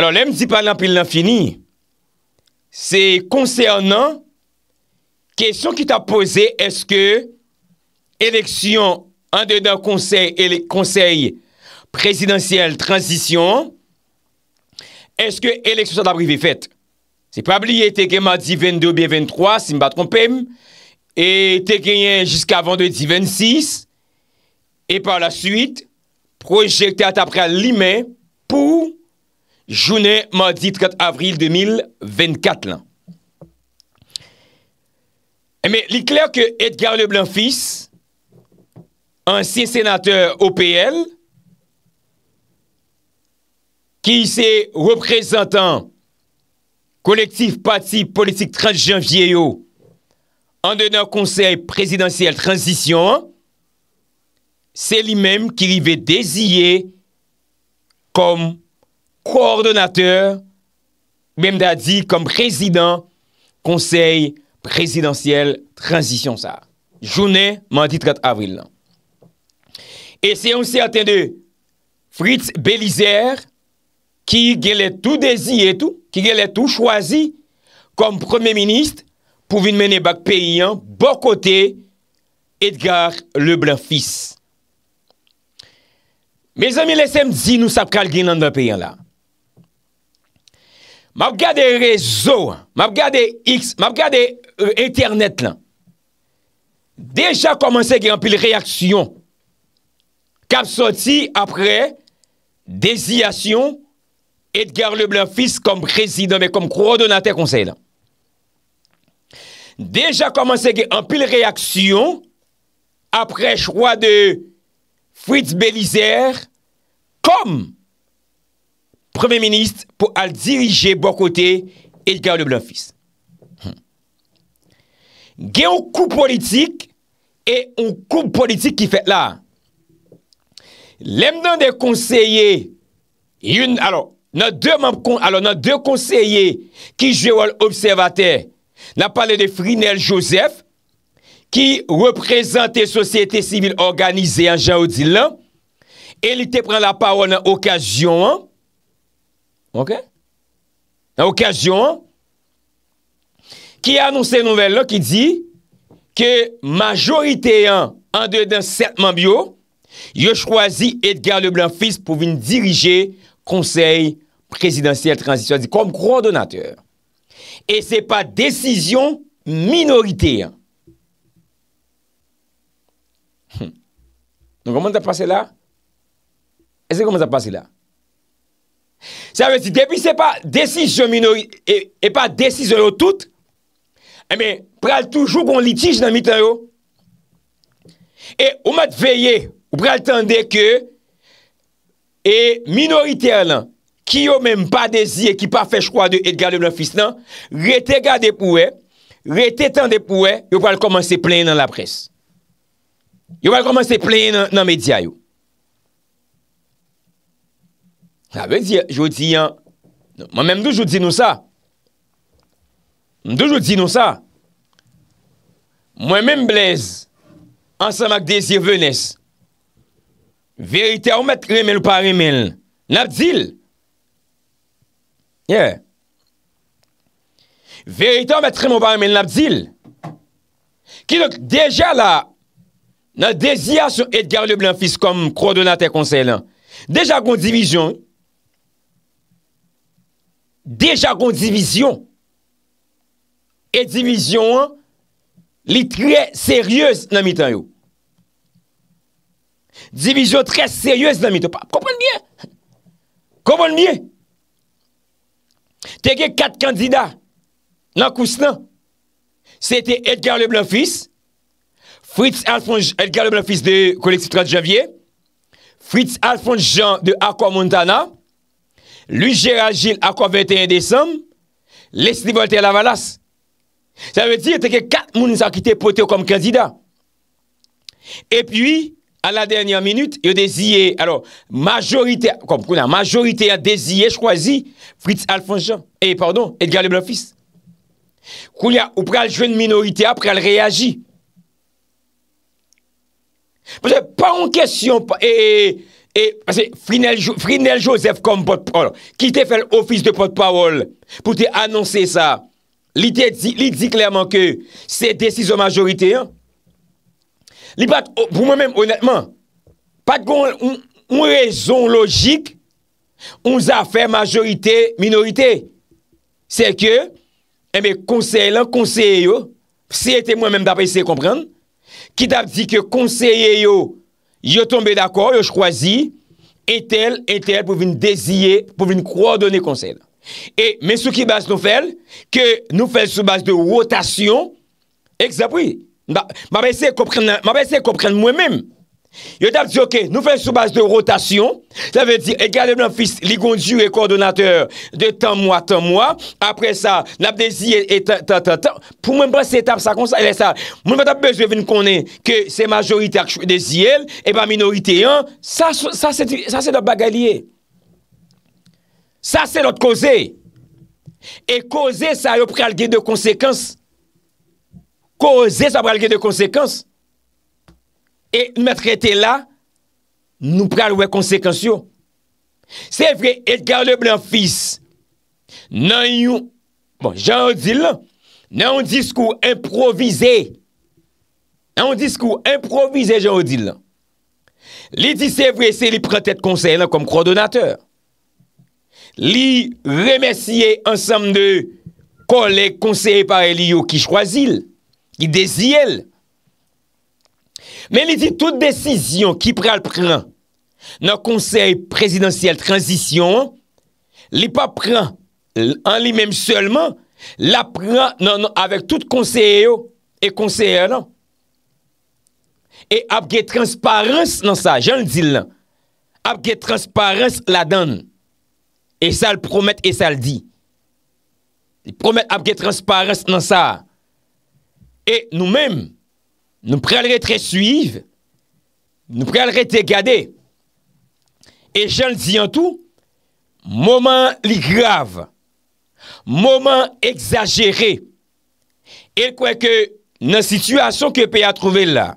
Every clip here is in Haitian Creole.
alò lèm di pa l'anpil l'an fini, se konsè anan, kèsyon ki ta pose, eske, eleksyon, an de nan konsey, konsey, prezidansyel, transisyon, eske, eleksyon sa da brivi fèt, se pabliye tekema, di 22, bi 23, si mba trompem, e tekeyen, jiska avan de di 26, e pa la suite, projekte atapre al limè, pou, Journée mardi 30 avril 2024. Eh, mais il est clair que Edgar Leblanc fils, ancien sénateur OPL, qui est représentant collectif parti politique 30 janvier en donnant conseil présidentiel transition, c'est lui-même qui est désigné comme ko ordonateur mem da di kom prezident konsey prezidentiel transisyon sa. Jounen, mandi 30 avril lan. E se yon se atende Fritz Belizer ki gelet tou dezi etou, ki gelet tou chwazi kom premen minist pou vin menen bak peyan bokote Edgar le blan fis. Me zan mi lesem di nou sap kal genan dan peyan la. Mab gade rezo, mab gade euh, internet la. Deja komanse ge anpil reaksyon. Kapsoti apre desyasyon Edgar Leblanc fis kom prezidon me kom kouro donate konsey la. Deja komanse ge anpil reaksyon apre chwa de Fritz Belizer kom prezidon me kom kouro donate konsey la. Premè Ministre, pou al dirije bo kote il gè ou de blanfis. Hmm. Gè ou koup politik e ou koup politik ki fèk la. Lem nan de konseye yun, alo, nan de konseye ki jwè wòl observate nan pale de Frinel Joseph ki reprezentè sosyete sivil organize an jan ou di lan, elite pren la pa wòl nan okasyon an Ok? La okasyon, ki anonsen nouvel la ki di ke majorite an, an de den setman bio, yo chwazi Edgar le Blanc fils pou vin dirije konsey presidensiel transisyon, di kom kron donateur. E se pa desisyon minorite an. Nou koman ta pase la? E se koman ta pase la? Sa ve si, depi se pa desis yo minorite, e pa desis yo tout, e me pral toujou kon litij nan mitan yo, e ou mat veye, ou pral tende ke, e minorite lan, ki yo menm pa desi, e ki pa fech kwa de Edgar de Blanfis lan, rete gade pou e, rete tende pou e, yo pral komanse plen nan la pres. Yo pral komanse plen nan media yo. Mwen men mdouj ou di nou sa. Mdouj ou di nou sa. Mwen men mblez. Ansama kdezi venes. Verite ou met remel ou pa remel. Nap dil. Ye. Verite ou met remel ou pa remel. Nap dil. Ki lak deja la. Nan dezia sou Edgar le Blanfis. Kom krodonate konsey lan. Deja kon divizyon. Deja kon divizyon. E divizyon an, li tre seryöz nan mi tan yo. Divizyon tre seryöz nan mi tan yo. Koman mi? Koman mi? Tegye kat kandida nan kous nan. Se te Edgar Le Blanc Fils, Fritz Alfons Jean, Edgar Le Blanc Fils de Collective Trade Javier, Fritz Alfons Jean de Aqua Montana, Fritz Alfons Jean de Aqua Montana, Lui Gérald Gilles akwa 21 décembre, lè si volte la valasse. Ça veut dire que 4 mouns a quitté Poteau kom kèndida. Et puis, à la dernière minute, y'a desiè, alors, majorité, majorité y'a desiè choisi, Fritz Alfons Jean, et pardon, Edgar Leblanc fils. Kounia, ou prèl jouè une minorité, prèl réagit. Pas en question, et... E, frinel josef kom potpawol oh, ki te fel ofis de potpawol pou te annonse sa li di klerman ke se desi zo majorite li bat oh, pou mwen men honetman pat gon un rezon logik un za fe majorite minorite se ke la konseye yo se ete mwen men dap ese komprend ki dap di ke konseye yo yo tombe d'akor, yo chwazi, etel, etel pou vin dezye, pou vin kwa doni konse. E, men sou ki bas nou fel, ke nou fel sou bas de rotasyon, ek zapwi. Ma besè kopren mwen menm. Yo dap di ok, nou fè soubaz de rotasyon Sa vè di, e gade blan fils ligondjou E kordonatèr de tan mwa, tan mwa Apre sa, nabdezi Et tan tan tan, pou mwen bre setap Sa konsa, elè sa, mwen mwen tap bej Je vè nou konè, ke se majorite ak chou Desi el, e pa minorite yon Sa se lop bagalye Sa se lop koze E koze Sa yo pralge de konsekans Koze Sa yo pralge de konsekans Et nou mè trète la, nou prèl wè konsekansyon. Se vre, et gare le blan fis, nan yon, bon, jan wè di lan, nan yon diskou improvise. Nan yon diskou improvise, jan wè di lan. Li di se vre, se li prèl tèt konsey lan kom krodonatèr. Li remèsiye ansam de kolek konsey par eliyo ki chwazil, ki deziyel. Men li di tout desisyon ki pral pran. Nan konsey presidansyel transisyon. Li pa pran. An li menm seulement. La pran nan avèk tout konsey yo. E konsey yo nan. E apge transparans nan sa. Jan li di lan. Apge transparans la dan. E sa l promett e sa l di. Promett apge transparans nan sa. E nou menm. Nou prelre tre suive, nou prelre te gade, e jen li di an tou, moman li grav, moman exagere, e kweke nan situasyon ke pe a trove la,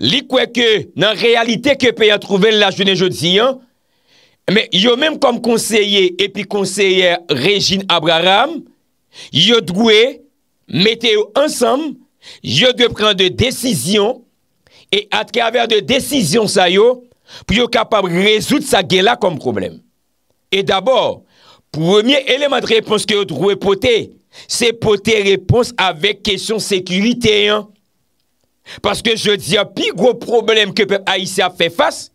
li kweke nan realite ke pe a trove la, jen le jo di an, me yo menm kom konseye, epi konseye Regine Abraham, yo drou e, mete yo ansam, Yo gwe pren de desisyon E atrever de desisyon sa yo Pou yo kapab rezout sa gela kom problem E dabor Premier eleman de repons ke yo drou e pote Se pote repons avek kesyon sekurite Paske je diyo pi gro problem ke pep Aisyen fe fass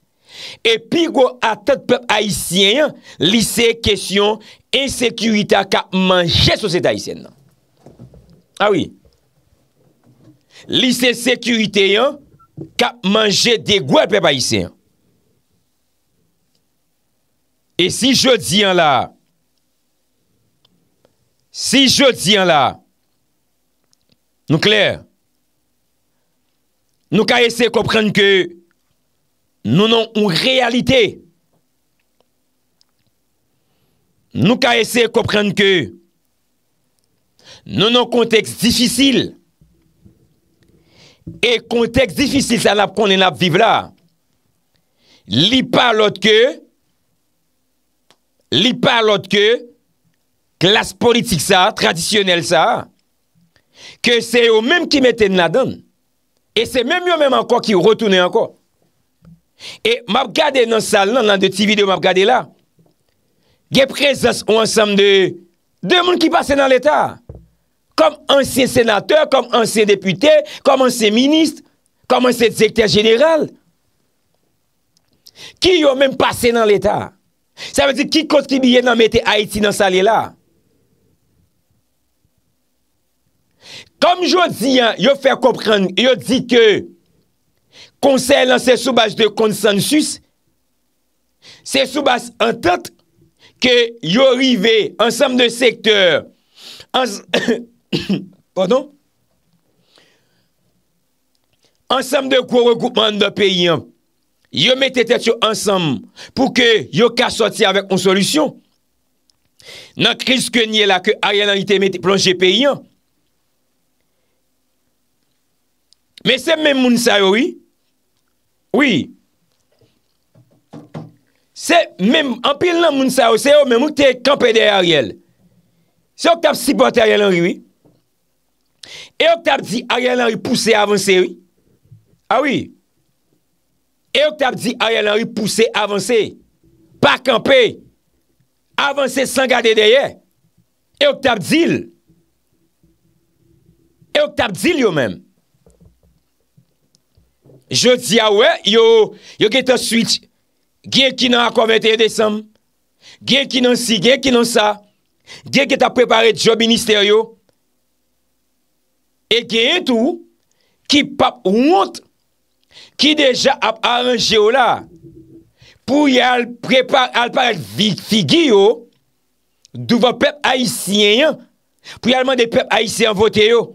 E pi gro atat pep Aisyen Lise kesyon ensekurita ka manje soseta Aisyen ah Awi Li se sekurite yon ka manje de gwa pe pa yise. E si jodi yon la, si jodi yon la, nou kler, nou ka ese kopren ke nou nan ou realite. Nou ka ese kopren ke nou nan konteks difisil. E konteks difisil sa nap konen ap vive la, li pa lot ke, li pa lot ke, klas politik sa, tradisyonel sa, ke se ou menm ki mette nan adan, e se menm yo menm anko ki ou rotoune anko. E map gade nan sal nan nan de ti video map gade la, ge prezans ou ansam de, de moun ki pase nan l'Etat. kom ansyen senatèr, kom ansyen deputè, kom ansyen minist, kom ansyen sektèr jenèral, ki yo mèm pase nan l'État. Sa vè di ki kontribiyè nan mette Haiti nan sa lè la. Kom jò di, yo fèr kòprenn, yo di ke konsey lan se soubase de konsensus, se soubase an tèt ke yo rive, an sèm de sektèr, an sèm ensem de kou regroupman de peyi an, yo mette tet yo ensem, pou ke yo ka soti avek kon solusyon, nan kriz ke nye la ke arianan ite mette plonje peyi an, me se men moun sa yo wii, wii, se men, an pil nan moun sa yo, se yo men moun te kampe de ariel, se yo kap sipote ariel an wii, E ok tap di a yon lan yon pousse avanse? A wii? Ah e ok tap di a yon lan yon pousse avanse? Pa kampe? Avanse san gade deye? E ok tap dil? E ok tap dil yo men? Je di a ah wè, yo geto suit gen ki nan akwa 21 Desem gen ki nan si, gen ki nan sa gen ki ta prepare job minister yo ekye etou ki pap wout ki deja ap aranje yo la pou yal prepa alpare vifigi yo dou va pep aisyen pou yalman de pep aisyen vote yo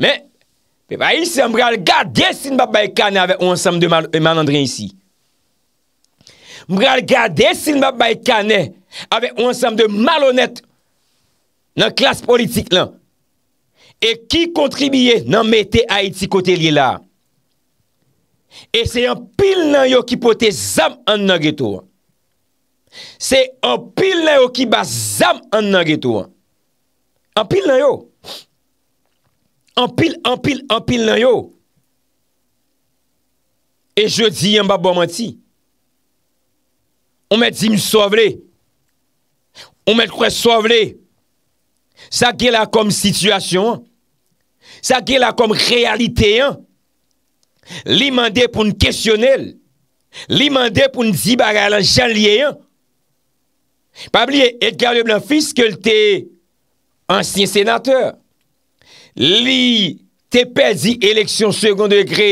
me pep aisyen mre al gade si nbap baykane ave onsam de malandrin si mre al gade si nbap baykane ave onsam de malonet nan klas politik lan E ki kontribiye nan mette a iti kote li la. E se yon pil nan yo ki pote zam an nan geto an. Se yon pil nan yo ki ba zam an nan geto an. An pil nan yo. An pil, an pil, an pil nan yo. E je di yon ba bo mati. On met di mi sovle. On met kwe sovle. Sa ge la kom situasyon an. Sa ge la kom realite an, li mande pou n'kesyonel, li mande pou n'zibara lan jan liye an. Pa bli e gale blan fiske lte ansyen senateur, li te pedi eleksyon seconde gre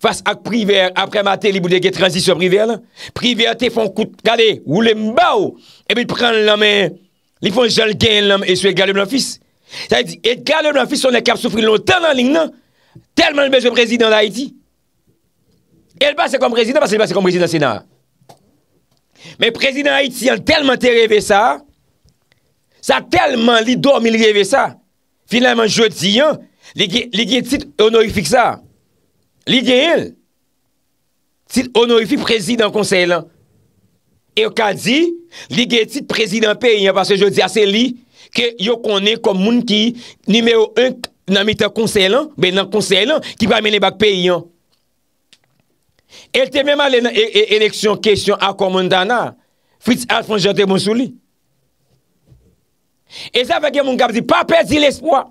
fasa ak priver apremate li boudegye transisyon priver la. Priver te fon kout gale ou lem ba ou e bi pran laman, li fon jan gen laman e sou e gale blan fiske. Sa yi di, et gale blan fis son ek ap soufri lontan nan ling nan, telman lbezwe prezidant l'Haïti. El bas se kom prezidant, bas se bas se kom prezidant senar. Men prezidant Haïti yon telman te revè sa, sa telman li dormi li revè sa. Finalman, jodi yon, li gen tit honorifi sa. Li gen el, tit honorifi prezidant konsey lan. E yo ka di, li gen tit prezidant pe, yon pas se jodi ase ah, li, ke yo konen kom moun ki nimeyo unk nanmite konsey lan, be nan konsey lan, ki pa mene bak peyi an. El te mèman lè nan e, e, eleksyon, kesyon akon moun dana, frits alfon jante moun souli. E sa feke moun gabzi, pa pezi l'espoi.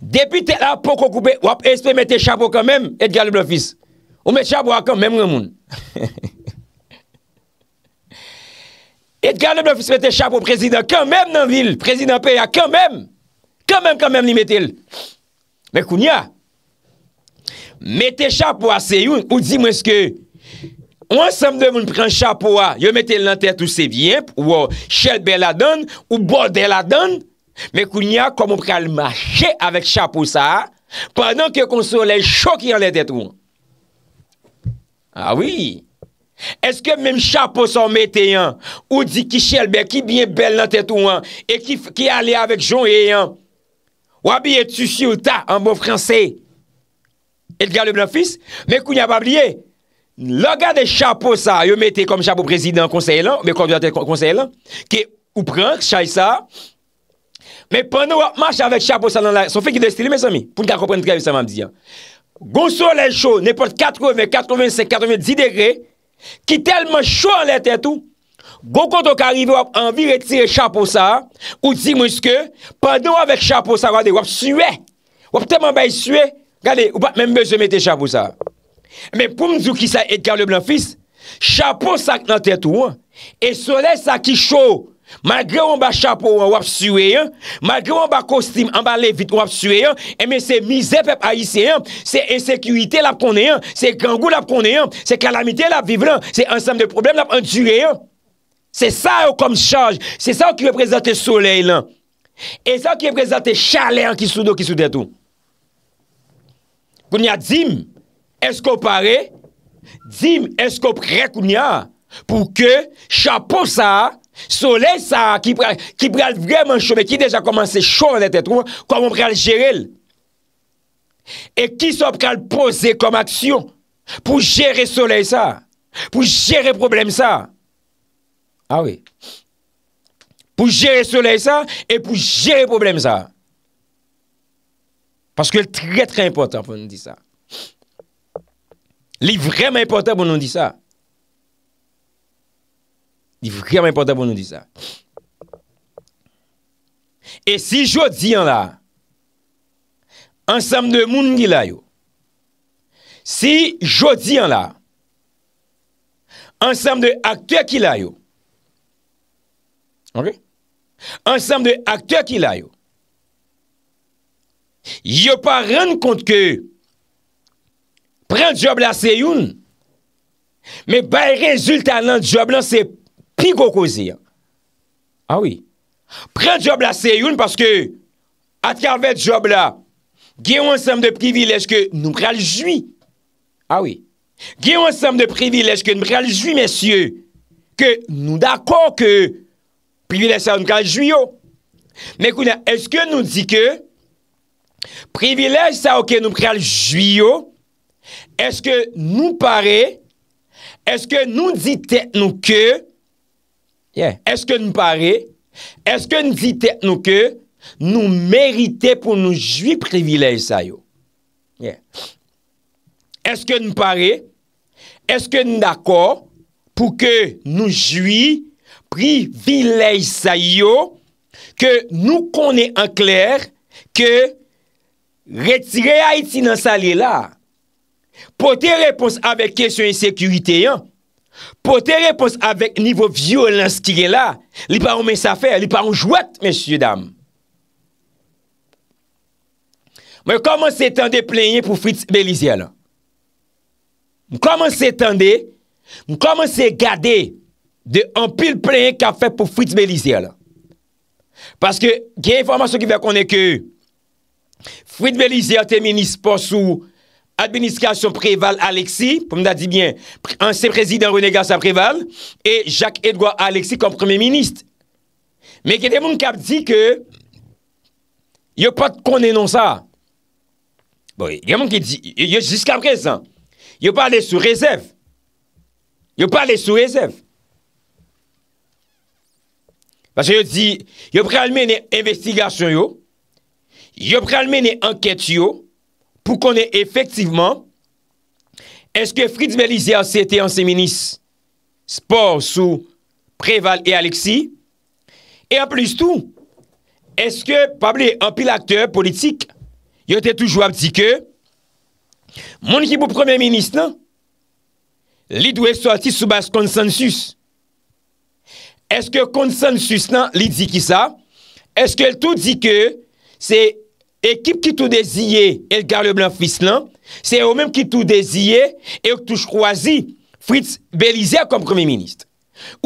Depi te la poko koube, wap espè mette chapo kan mèm, et gali blofis. Ou mette chapo akon mèm moun. He he he. Et gade blan fise mette chapo prezident kanmem nan vil. Prezident Paya kanmem. Kanmem, kanmem li mette l. Mè koun ya. Mette chapo a se yon ou di mwen ah se ke. Ou ansem devoun pren chapo a. Yo mette l nan tèt ou se vyen. Ou ou chèl bel la don. Ou bol del la don. Mè koun ya komon prel mache avèk chapo sa. Pendan ke konsolè chok yon lè tèt ou. A wii. Eske menm chaposan mette yan Ou di ki chelbe ki bien bel nan tetouan E ki ale avek joun e yan Wabi etu si ou ta An bo franse Et gale blan fis Men kounya babliye Logade chaposan Yo mette kom chapo prezident konseye lan Men kondolatel konseye lan Ki ou pran chay sa Men pwano wap mache avek chaposan nan la Son fe ki de stile mes ami Poun ka kompren treve sa mam di Gonso lèl chou Nèpote 85-90 degre ki telman chou an lete tou, go konto karive wap anvi retire chapo sa, ou di mwiske, padon wap vek chapo sa wade, wap suwe, wap teman bay suwe, gade, ou bat menm bezemete chapo sa. Men poum zou ki sa edkar le blan fis, chapo sa nan te tou, e sole sa ki chou, Malgrè eh ou an ba chape ou an wap suye an, malgrè ou an ba kostim an ba levit ou an wap suye an, eme se mize pep ayise an, se ensekuitè la p kone an, se gangou la p kone an, se kalamite la p vive an, se ansam de problem la p endure an. Se sa ou kom chage, se sa ou ki reprezentè soleil an, e sa ou ki reprezentè chale an ki sou nou ki sou detou. Koun ya dim, esko pare, dim esko prekoun ya, pou ke chape ou sa a, Soleil, ça, qui pral, vraiment chaud, mais qui déjà commencé chaud dans les têtes, comment on le gérer Et qui sont le poser comme action pour gérer soleil, ça? Pour gérer problème, ça? Ah oui. Pour gérer soleil, ça, et pour gérer problème, ça. Parce que c'est très, très important pour nous dire ça. C'est vraiment important pour nous dire ça. Vremen portabon nou di sa. E si jodi an la, ansam de moun ki layo, si jodi an la, ansam de akter ki layo, ansam de akter ki layo, yon pa ren kont ke, pren job la se yon, me bay rezulta lan job lan se pe, Ki kou kou zi ya? Awi. Ah Pren job la se youn, paske atkarve job la, ge ou ansem de privilej ke nou pral jwi. Awi. Ah ge ou ansem de privilej ke nou pral jwi, mesye, ke nou dakon ke privilej sa ou nou pral jwi yo. Mekouna, eske nou di ke privilej sa ou ke nou pral jwi yo, eske nou pare, eske nou di tet nou ke Eske nou pare, eske nou dite nou ke nou merite pou nou jwi privilej sa yo? Eske nou pare, eske nou d'akor pou ke nou jwi privilej sa yo ke nou konen anklèr ke retire a iti nan sa lè la? Po te repos avè kèsyon yon sekurite yon? Po te repons avèk nivou violans ki gen la, li pa ou men sa fè, li pa ou jwèt, mèsyou dam. Mwen koman se tende plenye pou Fritz Belizier la. Mwen koman se tende, mwen koman se gade de anpil plenye ka fè pou Fritz Belizier la. Paske gen informasyon ki vè konè ke, Fritz Belizier temini sport sou... administrasyon preval Alexi, poum da di byen, anse prezident renegasyon preval, e Jacques-Edouard Alexi kon premier ministre. Men gen yon kap di ke, yon pat konenon sa. Bon, gen yon ki di, yon jiska prezant, yon pa ale sou rezèv. Yon pa ale sou rezèv. Pase yon di, yon prealmen yon investigasyon yon, yon prealmen yon anket yon, pou konen efektiveman, eske Fritz Melizier se ete an se menis sport sou Preval et Alexi, e ap lis tou, eske, pabli, an pil akteur politik, yo te toujou ap di ke, moun ki pou premier menis nan, li dwe sou ati sou bas konsensus. Eske konsensus nan, li di ki sa, eske tou di ke, se, ekip ki tou dezye el gare le blan fis lan, se ou menm ki tou dezye, e ou tou chkwazi Fritz Belizer kom premi minist.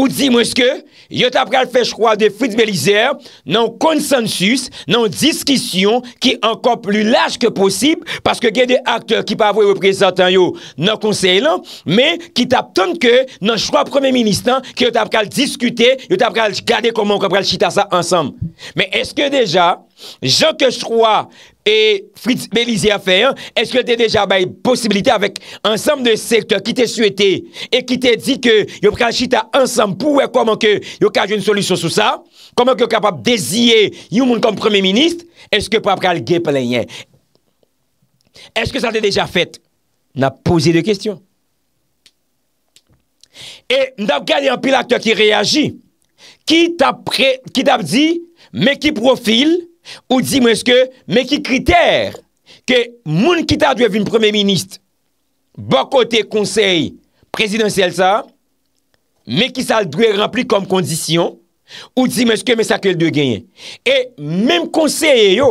Ou di mweske, yo tap pral fè chkwazi Fritz Belizer, nan konsensus, nan diskisyon, ki ankon plu laj ke posib, paske gen de akte ki pa avwe reprezentan yo nan konsey lan, me ki tap tonke nan chkwazi premi ministan, ki yo tap pral diskute, yo tap pral gade komon, yo tap pral chita sa ansam. Me eske deja, Jean Quechroi Et Fritz Belize a feyen Est ke te deja baye posibilite Avèk ansem de sektor ki te souete E ki te di ke yo pral chita Ansem pou wè koman ke yo kaje Un solusyon sou sa Koman ke yo kapap dezye yon moun kom premier minist Est ke pa pral ge plenye Est ke sa te deja fèt N ap pose de kestyon E n ap gade an pil akter ki reagi Ki tap pre Ki tap di Me ki profil Ou di mwen ske, mwen ki kriter ke moun ki ta dwev yon premier ministre, bako te konsey prezidentiel sa, mwen ki sa dwev rempli kom kondisyon, ou di mwen ske mwen sa ke l de genyen. E menm konsey yo,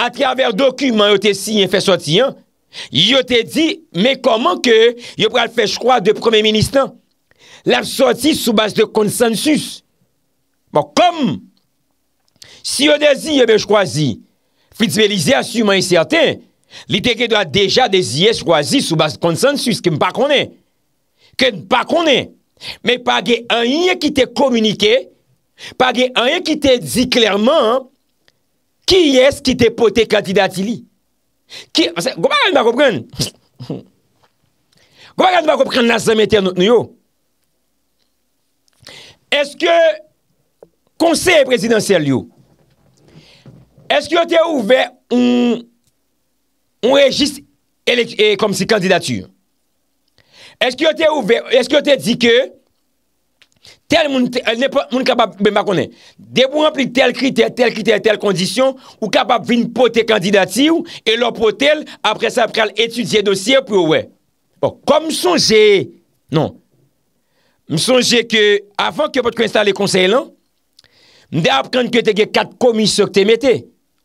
atraver dokumen yo te si yon fè soti, yo te di mwen koman ke yo pral fè chkwa de premier ministre nan? La soti sou bas de konsensus. Bon, kom mwen Si yo eh dezi yo bej kwa zi, fizbelize asuman yi serte, li teke do a deja dezi ye kwa zi sou bas konsensus, ke m pa kone. Ke m pa kone. Me pa ge anye ki te komunike, pa ge anye ki te di klerman, ki es ki te pote kandidatili. Ki, anse, gwa pa gane ba kopren? Gwa pa gane ba kopren nasa meten nou yo? Eske, konseye prezidansel yo? Esk yo te ouve, ou, ou e jist, e kom si kandidatiu. Esk yo te ouve, esk yo te di ke, tel moun, moun kapap, moun kapap mwen bakone, debou moun pli tel kriter, tel kriter, tel kondisyon, ou kapap vin poter kandidatiu, e lopo tel, apre sa pral etudye dosye pou ouve. Bon, kom m sonje, non, m sonje ke, avan ke pot kon installe konsey lan, m de ap kante ke te ge kat komisyo ke te mette, e,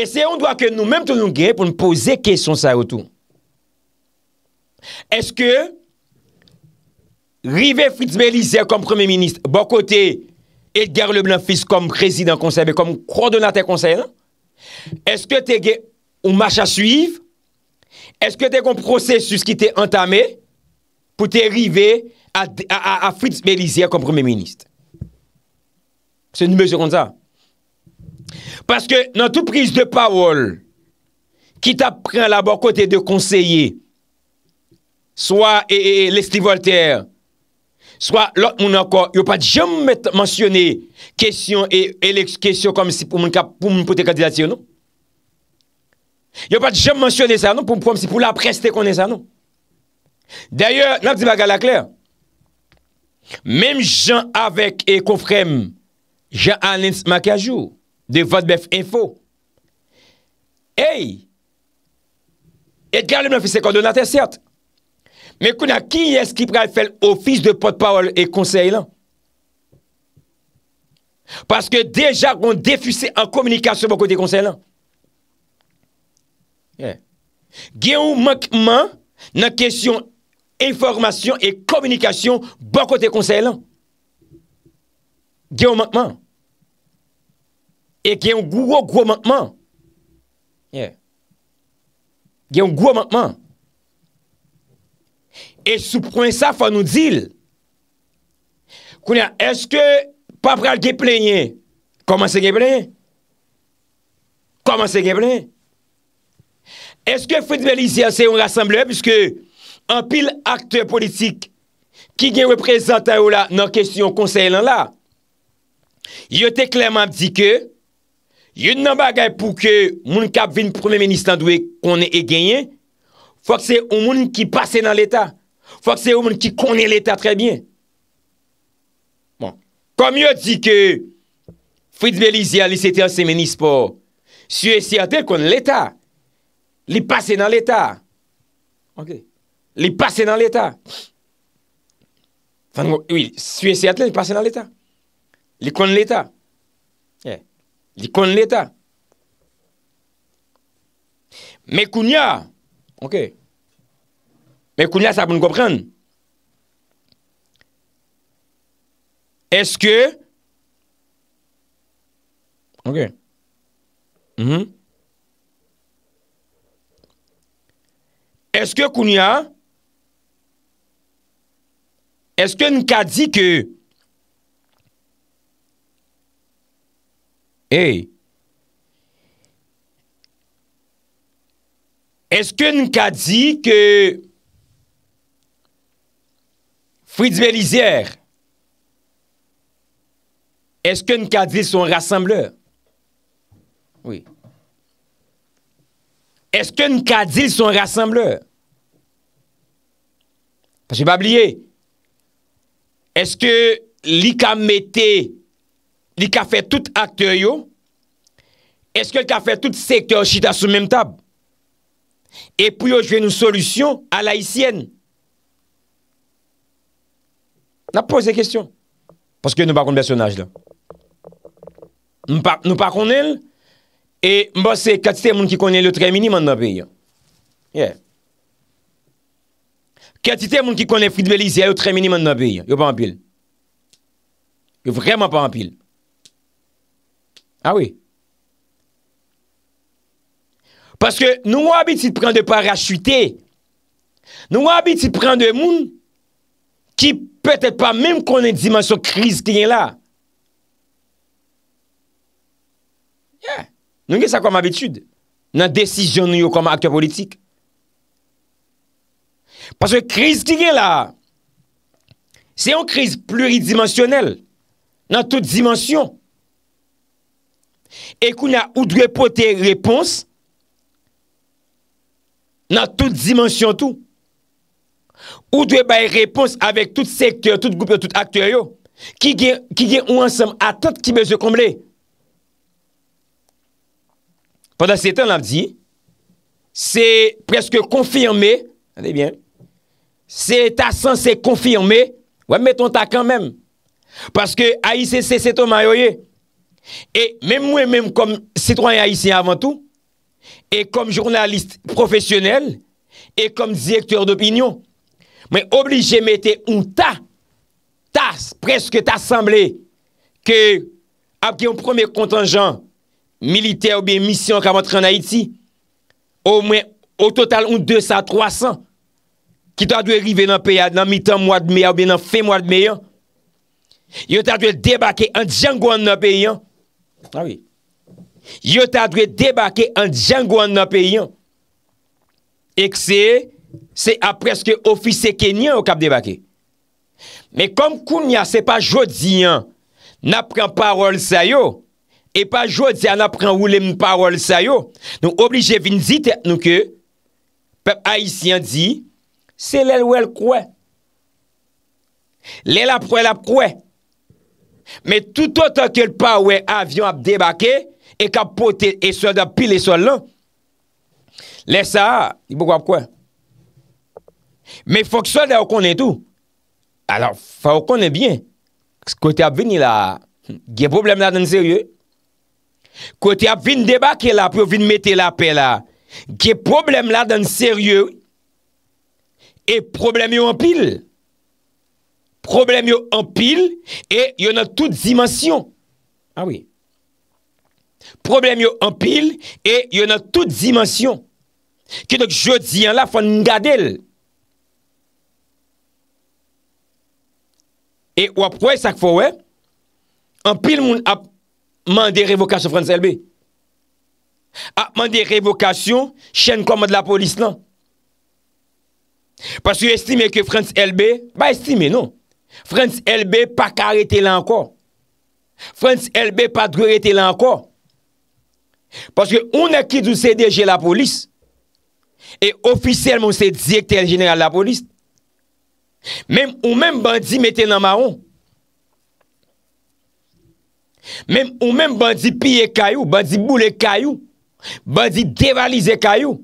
Et c'est un droit que nous-mêmes nous pour nous poser question ça autour. Est-ce que River Fritz belizier comme premier ministre, bon côté Edgar Leblanc fils comme président conseil, mais comme coordonnateur conseil, hein? est-ce que tu es marche à suivre? Est-ce que tu es un processus qui t'est entamé pour t'arriver à, Fritz belizier comme premier ministre? C'est une mesure comme ça. Paske nan tou prise de pawol ki ta pren la bo kote de konseye swa e lesti Voltaire swa lot moun anko yo pat jom mensyone kesyon e leks kesyon pou moun pote kandidasyon nou yo pat jom mensyone sa nou pou moun preste konen sa nou Deryo nan di baga la kler Mem jen avek e kofrem jen anens makajou de Vodbef Info. Hey! Edgar Leblanc fait ses coordonnateur, certes. Mais qui est-ce qui pourrait faire office de porte-parole et conseil là? Parce que déjà, on défusé en communication beaucoup côté conseil. là. Il y a un manquement dans la question information et communication beaucoup côté conseil. là. Il y a un manquement. E gen yon gwo gwo mankman. Gen yon gwo mankman. E soupron sa fwa nou dil. Kounen, eske papral gen plenye? Koman se gen plenye? Koman se gen plenye? Eske fwit belize ase yon rassemblewe? Piske an pil akte politik ki gen reprezentan ou la nan kestyon konsey lan la. Yote klaman di ke Yon nan bagay pou ke moun kap vin proumen menis lan dwe konen e genyen, fòk se ou moun ki pase nan l'Etat, fòk se ou moun ki konen l'Etat trebyen. Bon, kom yo di ke Fritz Belizia li sete an se menis po, Suessi atle konen l'Etat, li pase nan l'Etat. Ok. Li pase nan l'Etat. Fan moun, oui, Suessi atle li pase nan l'Etat. Li konen l'Etat. Di kon l'Etat. Mè koun ya, mè koun ya sa pou nou gopren. Eske, mm-hmm. eske koun ya, eske nou ka di ke, Est-ce qu'il n'y a pas dit que Fritz Belizier, Est-ce qu'il n'y a pas dit son rassembleur? Oui. Est-ce qu'il n'y a pas dit son rassembleur? J'ai pas oublié. Est-ce que l'IKAM mette... li ka fe tout akte yo, eske li ka fe tout sektor chita sou menm tab? E pou yo jve nou solusyon a la isyen? Na pose kestyon. Paske nou pa kon belsonaj la. Nou pa kon el, e mba se katite moun ki kon el yo tre mini man nan peyo. Ye. Katite moun ki kon el frit belize yo tre mini man nan peyo. Yo pa an pil. Yo vreman pa an pil. Awi. Ah Paske nou wabiti pren de parachute. Nou wabiti pren de moun ki petet pa mèm konen dimensyon kriz ki gen la. Yeah. Nou gen sa konm abitud. Nan desijon nou yo konm akte politik. Paske kriz ki gen la. Se yon kriz pluridimensionel. Nan tout dimensyon. Ekoun ya ou dwe pote repons nan tout dimensyon tou. Ou dwe bay repons avek tout sektor, tout goup, tout aktor yo. Ki gen ou ansam atat ki be ze komble. Pendan se ton la di, se preske konfirme, se ta sanse konfirme, wè met ton ta kanmen. Paske A.I.C.C. se ton mayoye. Et mwen mwen mwen kom sitwanyan Aisyen avan tou Et kom jurnalist profesyonel Et kom direktor d'opinyon Mwen oblige mwete un ta Ta preske ta Assemble ke Apke yon preme kontanjan Militer ou bien misyon Kabantran Haiti Ou total un 200-300 Ki ta dwe rive nan peyad Nan mitan mwad meyad ou bien nan fey mwad meyad Yo ta dwe debake An django an nan peyad Ah yo ta dwe debake an djan gwan nan peyan ek se se apreske ofise kenyan ou kap debake me kom koun ya se pa jodi yan napren parol sayo e pa jodi yan napren ou lem parol sayo nou oblije vin dite nou ke pep aisyen di se lel wel kwe lel ap kwe lel ap kwe Me tout an ton tel pa ou e avyon ap debake, e kap pote, e sold ap pil e sold lan. Le sa, i pou kwa ap kwa. Me fok sold a okon e tou. Alors fok okon e bien. Kote ap vin la, ge problem la dan serye. Kote ap vin debake la, pou vin mette la pe la. Ge problem la dan serye. E problem yo an pil. Problem yo empil e yon an tout dimensyon. Awi. Ah Problem yo empil e yon an tout dimensyon. Ki dok jodi, yon la fan nga del. E wap wè sak fò wè, empil moun ap mande revokasyon Frans LB. Ap mande revokasyon chen komad la polis lan. Pas yo estime ki Frans LB, ba estime non. Frans LB pa karete lankor. Frans LB pa drurete lankor. Paske ou na ki dousè deje la polis, e ofisèl moun se diye kte el general la polis, ou mèm bandi mette nan maron. Ou mèm bandi piye kayou, bandi boule kayou, bandi devalize kayou.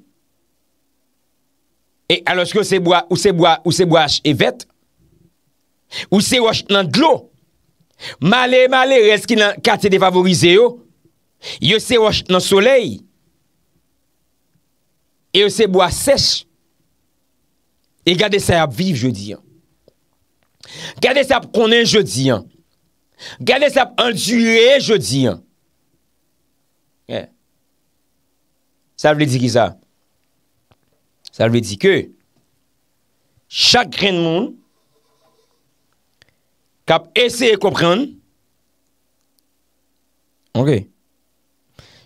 E aloske ou se boache evet, Ou se wach nan glou. Male male reski nan kate defavorize yo. Yo se wach nan soley. E yo se bwa sesh. E gade sa ap viv, yo di. Gade sa ap konen, yo di. Gade sa ap anduye, yo di. E. Sa vle di ki sa? Sa vle di ki? Chak ren moun, Kap ese e kopren. Ok.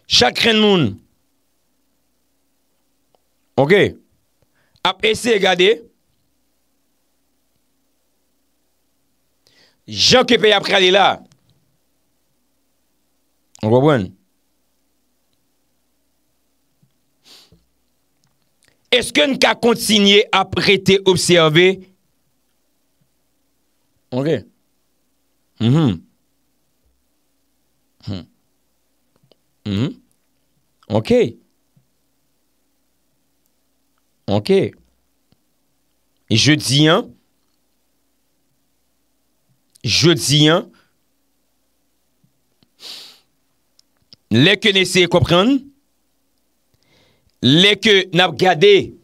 Chakren moun. Ok. Ap ese e gade. Jank e pe ap kade la. An wabwen. Eske n ka kontinye ap rete obseve. Ok. Ok. Mm-hmm. mm-hmm. Mm-hmm. OK. OK. Je di yon. Je di yon. Le ke nesey kopran. Le ke nap gade. Le ke nesey.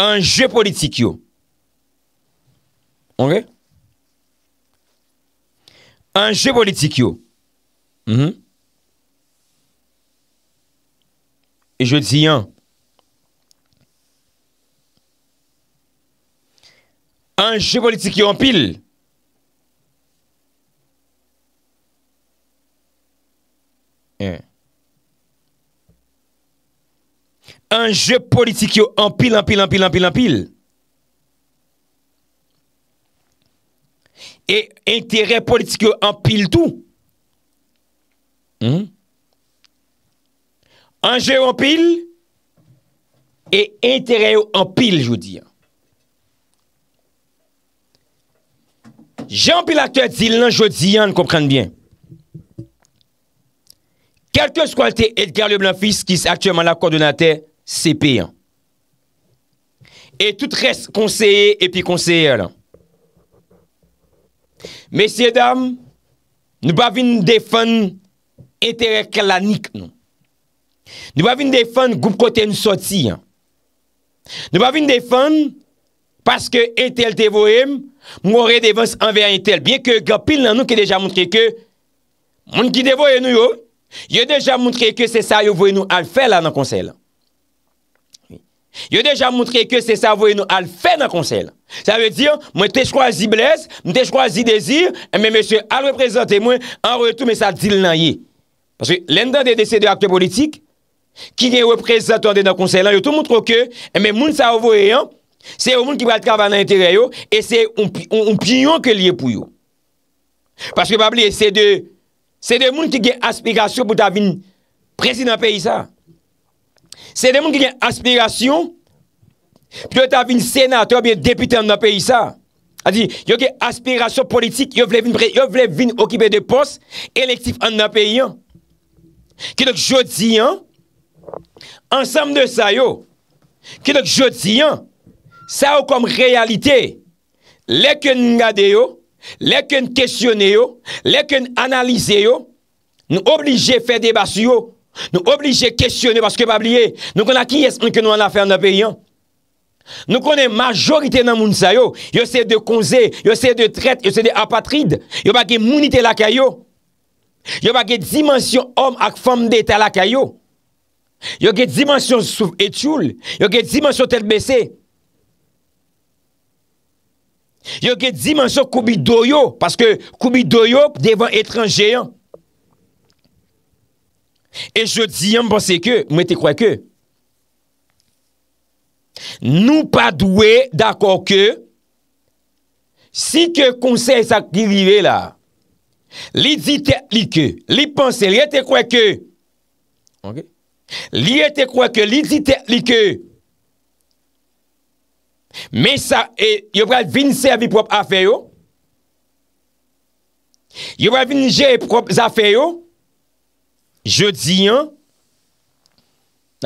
Anje politik yo. Anje politik yo Anje mhm. politik yo Anje eh. politik yo Anje politik yo et intere politike ou anpil tou. Hmm? An jè ou anpil, et intere ou anpil, jwou diyan. Jè ou anpil akte diyan, jwou diyan, komprende byen. Kalko skwalte Edgar Leblanc-Fiss ki aktuèman lak kwa donate sepeyan. Et tout reste konseye, epi konseye alan. Mesye dam, nou ba vin defan etere klanik nou. Nou ba vin defan goup kote nou soti. Nou ba vin defan paske etel devoyem, mwore devos anvean etel. Biye ke gapil nan nou ki deja mwotre ke, moun ki devoyen nou yo, yo deja mwotre ke se sa yo voyen nou al fè la nan konsey la. Yo deja mwotre ke se sa yo voyen nou al fè la nan konsey la. Sa ve diyo, mwen te chroazi bles, mwen te chroazi dezir, mwen mwen se al reprezenti mwen, an reto mwen sa dil nan ye. Paske lenda de dese de akte politik, ki gen reprezentan de nan konsey lan, yo tou moun troke, mwen sa avoye an, se yo moun ki batravan nan ite reyo, e se yon piyon ke liye pou yo. Paske babli, se de moun ki gen aspikasyon pou ta vin presi nan peyi sa. Se de moun ki gen aspikasyon, Pyo ta vin senate ou bin depite an nan peyi sa A di, yo ke aspirasyon politik Yo vle vin pre, yo vle vin okipe de pos Elektif an nan peyi an Kedok jodi an Ansem de sa yo Kedok jodi an Sa yo kom realite Lekon nade yo Lekon kesyone yo Lekon analize yo Nou oblije fe debasyo Nou oblije kesyone Paske pa bliye Nou kon a kin yesman ke nou an la fe an nan peyi an Nou konen majorite nan moun sa yo. Yo se de konze, yo se de tret, yo se de apatride. Yo pa ge mounite lakay yo. Yo pa ge dimensyon om ak fomde talakay yo. Yo ge dimensyon sou etchoul. Yo ge dimensyon telbese. Yo ge dimensyon koubi doyo. Paske koubi doyo devan etranjeyan. E jodi yon mpase ke, mwete kwa ke? Nou pa dwe dako ke si ke konsey sa kivive la, li dite li ke, li pense, li ete kwe ke, li ete kwe ke, li dite li ke, me sa e yo vwa vin se avi prop afe yo, yo vwa vin je prop afe yo, jo di an,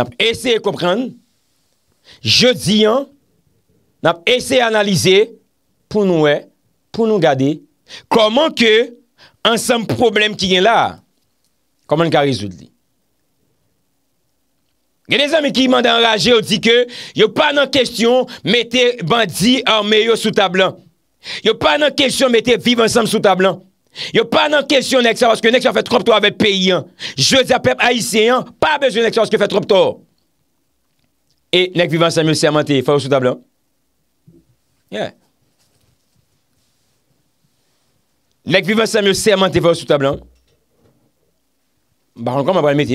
ap ese e komprende, Je di an, nap ese analize pou nou e, pou nou gade, koman ke an sam problem ki gen la, koman ka rezout li. Gen de zan mi ki mande an raje ou di ke, yo pa nan kestyon mette bandi an meyo sou tablan. Yo pa nan kestyon mette vive an sam sou tablan. Yo pa nan kestyon nek sa woske nek sa fè trope to avè peyi an. Je di apèp aise an, pa bejoun nek sa woske fè trope to woske. Et nèg vivant Samuel Sermenté, faut sous table. Hein? Yeah. Nèg vivant Samuel Sermenté, faut sous table. Hein? Bah encore m'a pas le mettre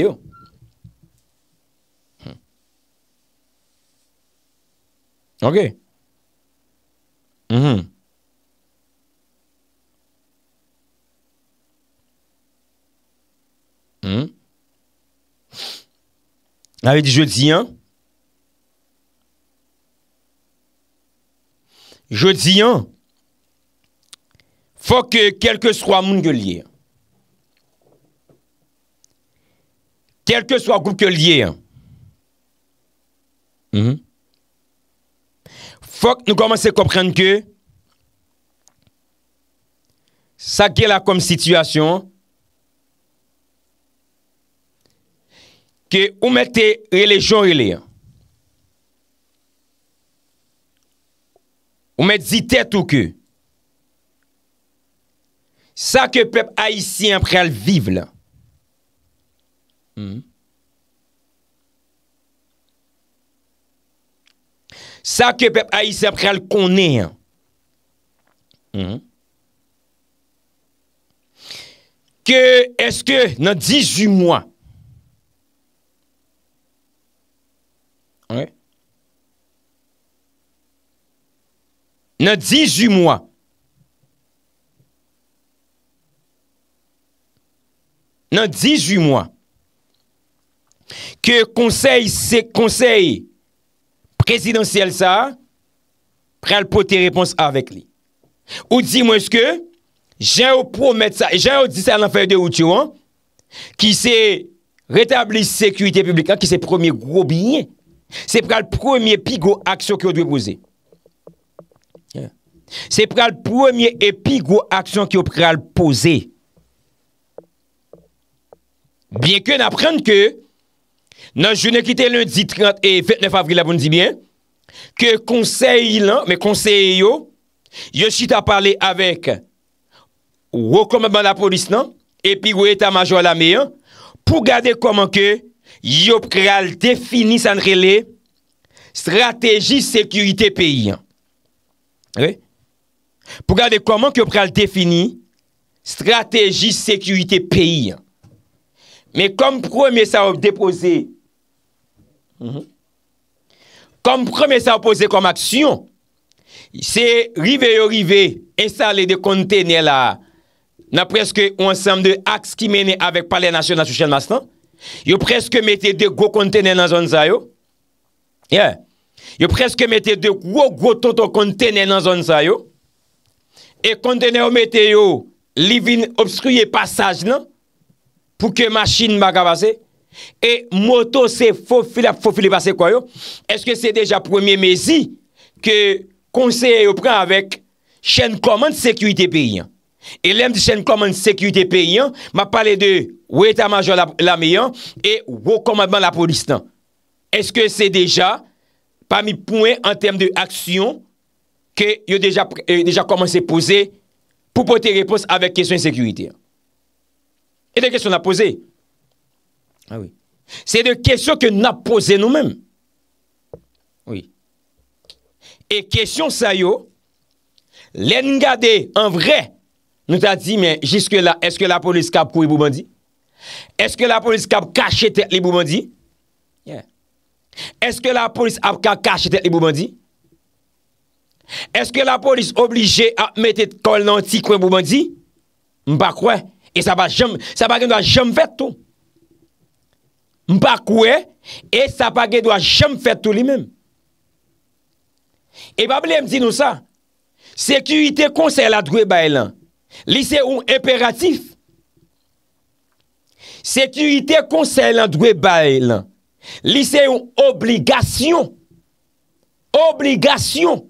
OK. Mhm. Mm -hmm. hmm. Avait jeudi hein. jodi an, fok ke kelke swa moun ke liye an. Kelke swa goup ke liye an. Mhm. Fok nou komanse komprende ke, sa gela kom sityasyon, ke oumete re lejyon re liye an. Ou mè di tèt ou kè? Sa ke pep haïsi apre al vive la? Hmm. Sa ke pep haïsi apre al konè? Hmm. Kè eske nan 18 mwa? nan 18 mwa, nan 18 mwa, ke konsey, se konsey, prezidansyel sa, prel poti repons avek li. Ou di mwen sko, jen ou promet sa, jen ou di sa nan fèy de ou tchouan, ki se retabli sekwite publika, ki se premi gro biye, se prel premi pi gro aksyo ki ou dwe pouzey. Se pral pwemye epigo aksyon ki yo pral pose. Bien ke napren ke, nan jounen kite lundi 30 et 29 avril aboun di bien, ke konsey lan, me konsey yo, yo si ta pale avek wakome ban la polis nan, epigo eta majwa la meyan, pou gade koman ke yo pral defini san rele strategi sekurite peyi. Wey? Pou gade koman ki yo pral defini strategi, sekurite, peyi. Me komprome sa ou depose, mhm. komprome sa ou pose kom aksyon, se rive yo rive, ensale de konte ne la, na preske ou ansam de aks ki mene avek pale nasyon asusyen masnan, yo preske mette de go konte ne nan zon zay yo, yo preske mette de go go toto konte ne nan zon zay yo, E kontene ou mete yo livin obskriye pasaj nan pou ke masjin maga pase? E moto se fofile pase kwayo? Eske se deja 1er mezi ke konseye yo pren avèk chen komand sekwite peyen? E lem di chen komand sekwite peyen ma pale de ou etat major la meyan e ou komandman la polis nan? Eske se deja pa mi pounen an tem de aksyon yo deja komanse pose pou pote repos avèk kesyon en sekurite. E de kesyon na pose? A ah oui. Se de kesyon ke nou na pose nou men. Oui. E kesyon sa yo, lè n'gade en vre, nou ta di men, jiske la, eske la polis kap kou e Boubandi? Eske la polis kap kache tèk e Boubandi? Eske la polis ap kap kache tèk e Boubandi? Eske la polis oblige a metet kol nanti kwen bouman di? Mpa kwen, e sa pa gen do a jem fet tou. Mpa kwen, e sa pa gen do a jem fet tou li men. E bable mdi nou sa, Sekyuitè konsey lan dwe bay lan, li se yon imperatif. Sekyuitè konsey lan dwe bay lan, li se yon obligasyon. Obligasyon.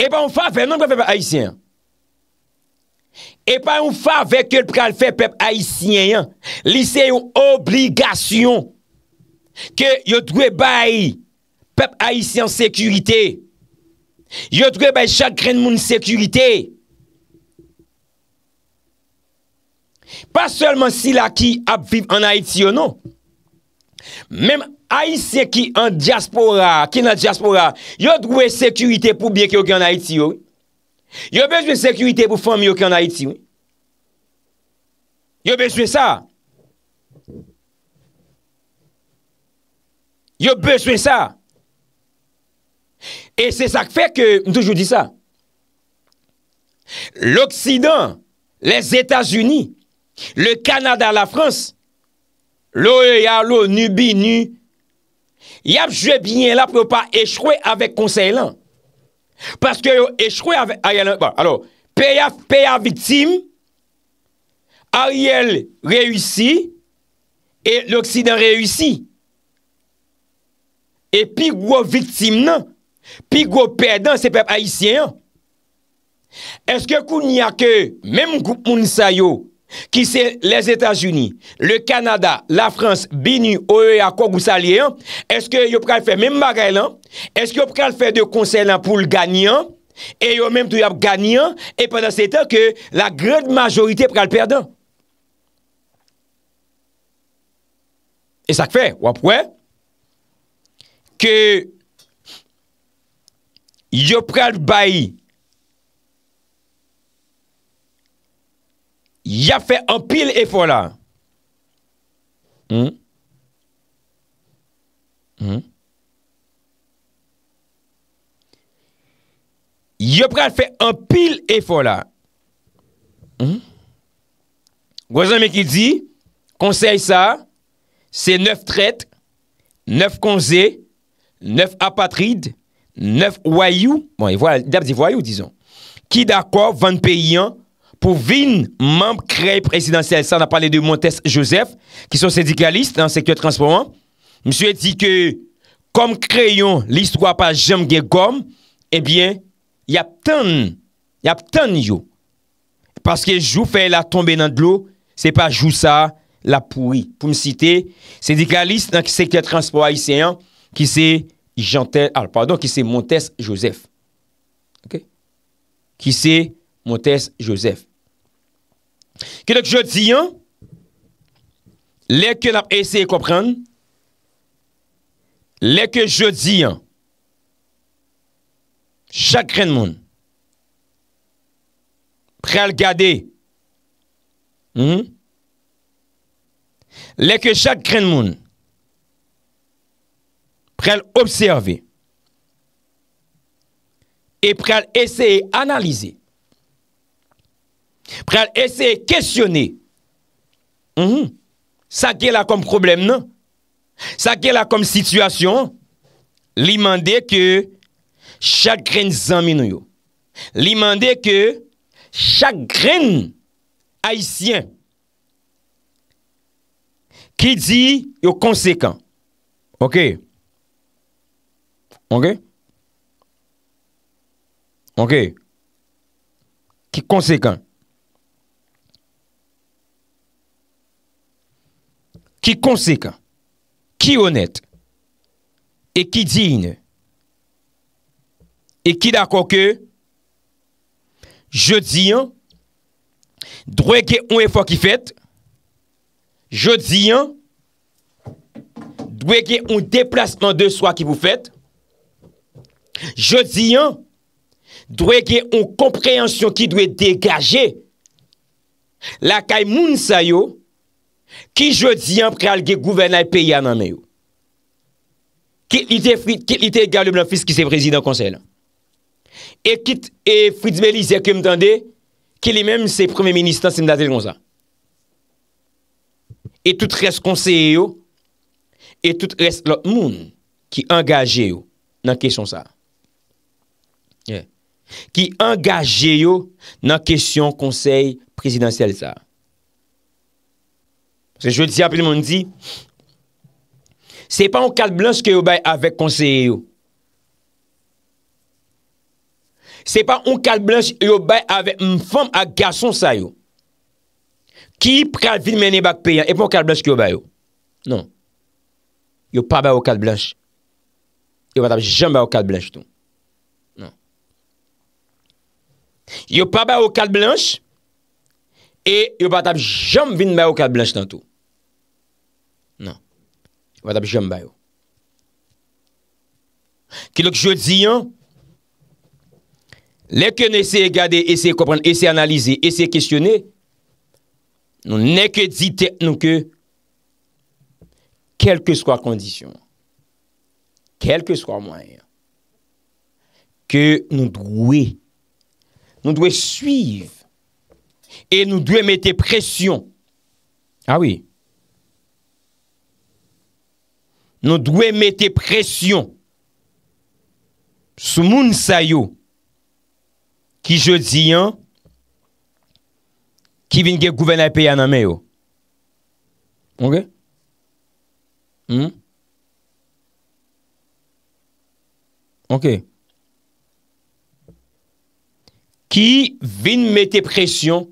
E pa yon fave, nan kwa pepe Aisyen. E pa yon fave, ke l pral fe pepe Aisyen. Li se yon obligasyon. Ke yon dwe bay pepe Aisyen sekurite. Yon dwe bay chakren moun sekurite. Pas solman si la ki ap viv an Aisyen nou. Mem... ay se ki an diaspora, ki nan diaspora, yo dwe sekurite pou bie ki yo kyanayit si yo, yo beswe sekurite pou fami yo kyanayit si yo, yo beswe sa, yo beswe sa, e se sak fe ke nou toujou di sa, l'Oksidan, les Etats-Unis, le Kanada, la France, lo e ya lo, nubi nubi, Yap jwe byen la pou pa echwe avèk konsey lan. Paske yo echwe avèk... Pè yav pè yav vitim, a yel bon, reyousi, e l'Oksidan reyousi. E pi wò vitim nan, pi wò pè dan sepèp haisyen. Eske kou ni akè, mèm goup mounisay yo, ki se les Etats-Unis, le Kanada, la France, Bini, Oe, Akwa, Goussali, eske yo pral fè, mèm magay lan, eske yo pral fè de konsey lan pou l'ganyan, e yo mèm tou yap ganyan, e padan se etan ke la grèd majorité pral perdan. E sak fè, wap wè, ke yo pral bayi Ya fè an pil e fola. Hmm? Hmm? Yo pral fè an pil e fola. Hmm? Gwazan men ki di, konsey sa, se neuf tret, neuf konze, neuf apatrid, neuf wayou, bon, yi dap di wayou, dison, ki dako van peyyan pour vin membre créé présidentiel. Ça, on a parlé de Montes Joseph, qui sont syndicalistes dans le secteur transport. Monsieur dit que, comme crayon, l'histoire par jamais gomme, eh bien, il y a tant, il y a tant yo. Parce que jou fait la tomber dans de l'eau, c'est pas jou ça, la pourri. Pour me citer, syndicaliste dans le secteur transport haïtien, qui c'est Jantel, ah, pardon, qui c'est Montes Joseph. OK? Qui c'est Montes Joseph. Kèdèk jò diyan, lèkè l ap esey kopren, lèkè jò diyan, chak kren moun, prèl gade, hmm, lèkè chak kren moun, prèl obseve, et prèl esey analize. Pre al ese kestyone Sa mhm. ke la kom problem nan Sa ke la kom sitwasyon Li mande ke Chagren zanmin yo Li mande ke Chagren Aisyen Ki di yo konsekant Ok Ok Ok Ki konsekant ki konsekwen, ki onet, e ki din, e ki dako ke, jodi an, dwege on enfo ki fet, jodi an, dwege on deplasman de swa ki pou fet, jodi an, dwege on komprehensyon ki dwe degaje, la kay moun sayo, Ki jodi an preal ge gouverna e peya nan an yo? Kit li te egal le blanfis ki se prezid an konsey lan? E kit e fridmel i zekem tande, ki li menm se premi menistan se mdatel kon sa? E tout res konsey yo? E tout res lot moun ki engaje yo nan kesyon sa? Ki engaje yo nan kesyon konsey prezidansel sa? Se jwil di api l moun di, se pa ou kal blanche ke yo bay avek konseye yo. Se pa ou kal blanche yo bay avek mfom a gason sa yo. Ki pra vil menye bak peyan epi ou kal blanche ke yo bay yo. Non. Yo pa bay ou kal blanche. Yo bat ap jom bay ou kal blanche ton. Non. Yo pa bay ou kal blanche e yo bat ap jom vin bay ou kal blanche ton to. Wad ap jambay ou. Kilo k jodi an, leke nese gade, ese kopren, ese analize, ese kisyone, nou neke dite nou ke kelke swa kondisyon, kelke swa mwayan, ke nou dwe, nou dwe suive, e nou dwe mette presyon. Awi, ah awi, Nou dwe mette presyon sou moun sayo ki je diyan ki vin gen kouven api aname yo. Ok? Hmm? Ok. Ki vin mette presyon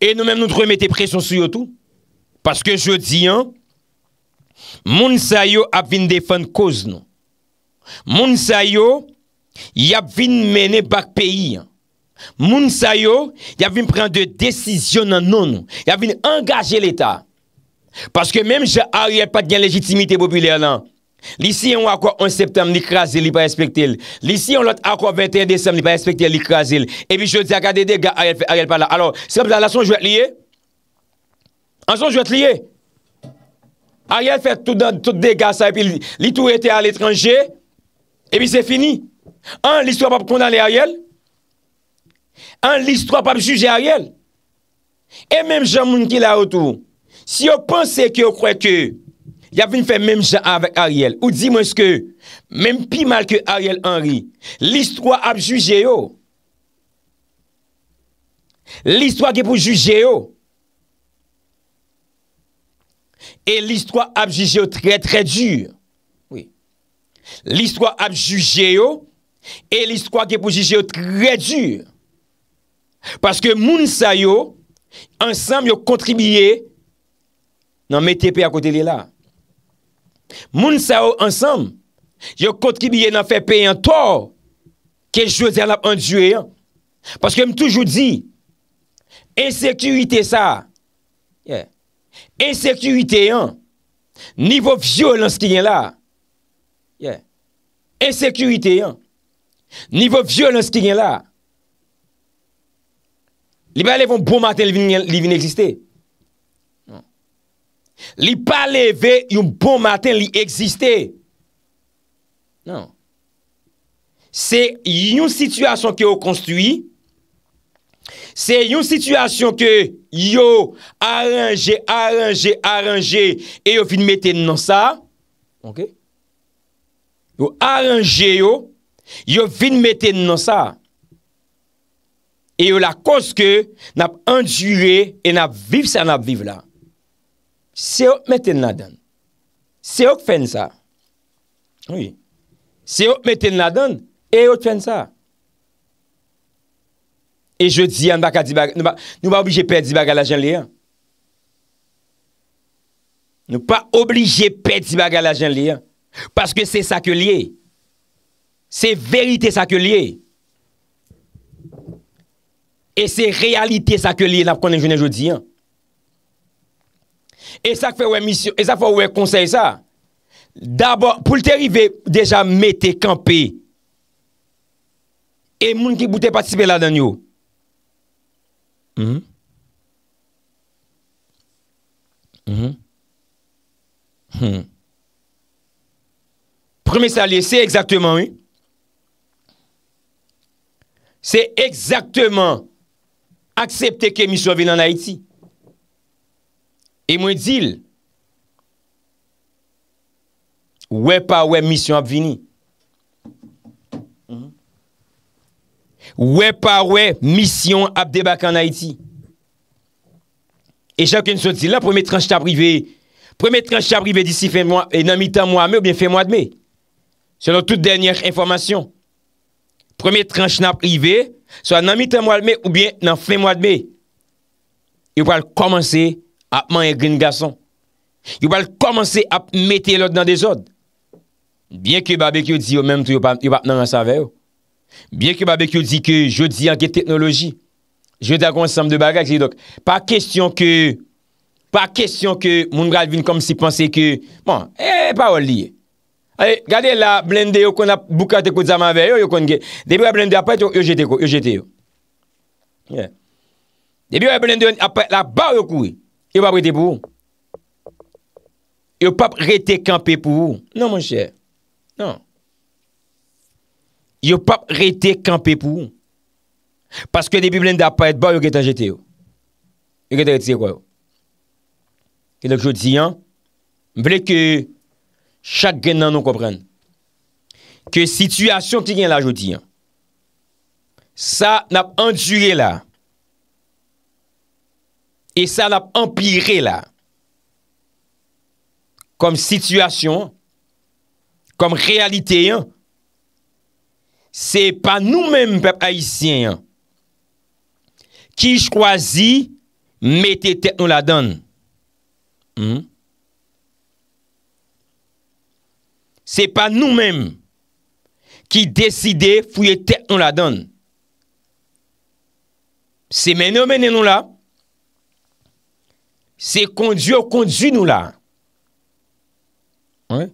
e nou men nou dwe mette presyon sou yo tou paske je diyan Moun sa yo ap vin defan koz nou. Moun sa yo, y ap vin mene bak peyi. Moun sa yo, y ap vin pren de desisyon nan nou nou. Y ap vin angaje l'Etat. Paske menm j a ari el pat gen legitimite populer lan. Li si yon akwa 11 septem li krasil li pa respektil. Li si yon lot akwa 21 desem li pa respektil li krasil. Epi j yo di akwa dede gwa ari el pala. Alors, se ap la lason j wet liye? Lason j wet liye? Ariel fè tout degasa epi li tou rete al etranje. Epi se fini. An, l'histoire pa pou kondanle Ariel. An, l'histoire pa pou juje Ariel. E menm jan moun ki la wotou. Si yo pense ki yo kwen ke yavoun fè menm jan avèk Ariel ou di mwen se ke menm pi mal ke Ariel Henry l'histoire ap juje yo. L'histoire ki pou juje yo. E l'histoire ap jujye yo tre tre dur. Oui. L'histoire ap jujye yo. E l'histoire ki pou jujye yo tre dur. Paske moun sa yo. Ansem yo kontribye. Nan mette pe akote li la. Moun sa yo ansem. Yo kontribye nan fe pe an to. Kè jwè zè la anjouye. Paske m toujou di. E sekurite sa. Yes. Ensekurite yon, nivou vjou lans ki gen la. Ensekurite yon, nivou vjou lans ki gen la. Li pa leve yon bon maten li vini eksiste. Li pa leve yon bon maten li eksiste. Non. Se yon situasyon ki yo konstruyi, Se yon situasyon ke yo aranje, aranje, aranje E yo fin meten nan sa Ok Yo aranje yo Yo fin meten nan sa E yo la koske nap andywe E nap viv sa nap viv la Se yo meten nan dan Se yo fen sa Oui Se yo meten nan dan E yo fen sa E je di an, nou pa oblije pe di baga la jen li an. Nou pa oblije pe di baga la jen li an. Paske se sakye liye. Se verite sakye liye. E se realite sakye liye la pou konen jen liye je di an. E sa fwe wè konsey sa. Dabo, pou lte rive, deja mette kampe. E moun ki boutè patispe la dan yo. Primi sali, se ekzaktman ou Se ekzaktman Aksepte ke misyon vini nan Haiti E mwen dil Ouwe pa ouwe misyon ap vini Ouè pa ouè, misyon ap debak an Haiti. E chakèn sou ti la, pwèmè tranche ta prive, pwèmè tranche ta prive disi fèm wè, e nan mi tan mwa mè, oubyen fèm wè d'mè. Sè nou tout denyèk informasyon. Pwèmè tranche na prive, sè nan mi tan mwa mè, oubyen nan fèm wè d'mè. Yow pal komanse ap man yè gwen gason. Yow pal komanse ap metè lòd nan de zòd. Bien ki babè ki yow di yo mèm tou yow pa nan an sa vè yo. Biye ki babek yo di ke jodi anke teknologi, jodi anke ansam de bagak, pa kestyon ke, pa kestyon ke moun bral vin kom si pense ke, bon, e, pa ou liye. Ae, gade la blende yo kon ap, boukate ko zaman veyo yo kon gen, debi yo blende apat yo, yo jete yo, yo jete yo. Ye. Debi yo blende apat, la ba ou yo kouye? Yo pa prete pou ou? Yo pa prete kampe pou ou? Non, moun chè. Non. Non. Yo pa rete kampe pou. Paske debi blen da pa et ba yo getan jete yo. Yo getan jete yo kwa yo. Kèdèk e jodi yo. Mwen vle ke chak gen nan nou kopren. Kè situasyon ki gen la jodi yo. Sa nap anduje la. E sa nap empire la. Kom situasyon. Kom realite yo. Se pa nou menm pep haisyen yon. Ki chwazi mette tek nou la don. Hmm? Se pa nou menm ki deside fouye tek nou la don. Se mènen ou mènen nou la. Se kondi ou kondi nou la. Hmm?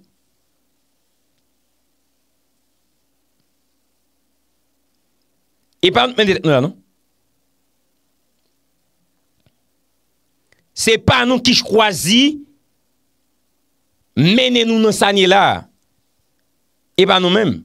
E non? Se pa nou ki jkwazi, menen nou nan sanye la, e pa nou menm.